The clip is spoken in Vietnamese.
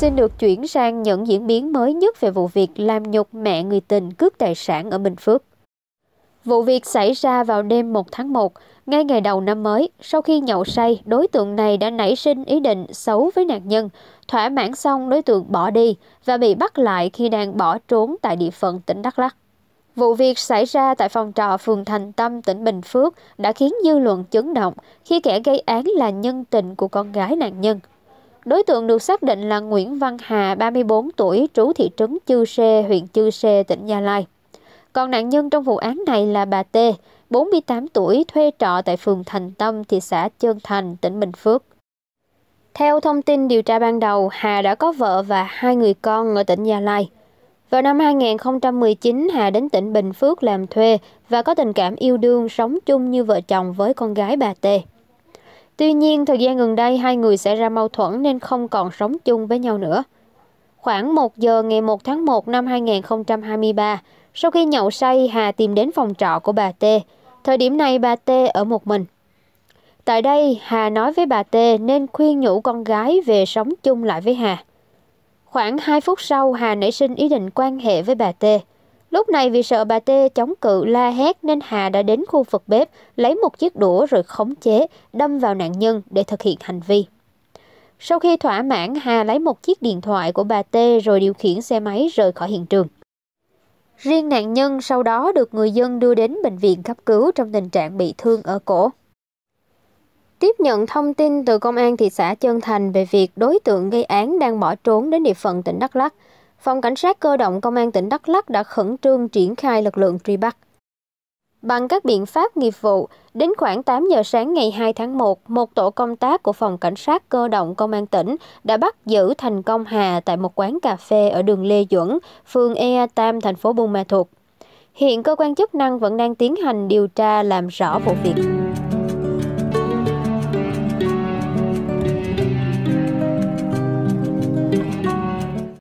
xin được chuyển sang những diễn biến mới nhất về vụ việc làm nhục mẹ người tình cướp tài sản ở Bình Phước. Vụ việc xảy ra vào đêm 1 tháng 1, ngay ngày đầu năm mới, sau khi nhậu say, đối tượng này đã nảy sinh ý định xấu với nạn nhân. Thỏa mãn xong, đối tượng bỏ đi và bị bắt lại khi đang bỏ trốn tại địa phận tỉnh Đắk Lắk. Vụ việc xảy ra tại phòng trọ phường Thành Tâm, tỉnh Bình Phước đã khiến dư luận chấn động khi kẻ gây án là nhân tình của con gái nạn nhân đối tượng được xác định là Nguyễn Văn Hà, 34 tuổi, trú thị trấn Chư Sê, huyện Chư Sê, tỉnh Gia Lai. Còn nạn nhân trong vụ án này là bà T, 48 tuổi, thuê trọ tại phường Thành Tâm, thị xã Trơn Thành, tỉnh Bình Phước. Theo thông tin điều tra ban đầu, Hà đã có vợ và hai người con ở tỉnh Gia Lai. Vào năm 2019, Hà đến tỉnh Bình Phước làm thuê và có tình cảm yêu đương sống chung như vợ chồng với con gái bà T. Tuy nhiên, thời gian gần đây hai người xảy ra mâu thuẫn nên không còn sống chung với nhau nữa. Khoảng 1 giờ ngày 1 tháng 1 năm 2023, sau khi nhậu say, Hà tìm đến phòng trọ của bà T. Thời điểm này bà T ở một mình. Tại đây, Hà nói với bà T nên khuyên nhủ con gái về sống chung lại với Hà. Khoảng 2 phút sau, Hà nảy sinh ý định quan hệ với bà T. Lúc này vì sợ bà T chống cự la hét nên Hà đã đến khu vực bếp, lấy một chiếc đũa rồi khống chế, đâm vào nạn nhân để thực hiện hành vi. Sau khi thỏa mãn, Hà lấy một chiếc điện thoại của bà T rồi điều khiển xe máy rời khỏi hiện trường. Riêng nạn nhân sau đó được người dân đưa đến bệnh viện cấp cứu trong tình trạng bị thương ở cổ. Tiếp nhận thông tin từ công an thị xã Chân Thành về việc đối tượng gây án đang bỏ trốn đến địa phận tỉnh Đắk Lắk, Phòng Cảnh sát Cơ động Công an tỉnh Đắk Lắc đã khẩn trương triển khai lực lượng truy bắt. Bằng các biện pháp nghiệp vụ, đến khoảng 8 giờ sáng ngày 2 tháng 1, một tổ công tác của Phòng Cảnh sát Cơ động Công an tỉnh đã bắt giữ thành công Hà tại một quán cà phê ở đường Lê Duẩn, phường Ea Tam, thành phố Buôn Ma Thuột. Hiện cơ quan chức năng vẫn đang tiến hành điều tra làm rõ vụ việc.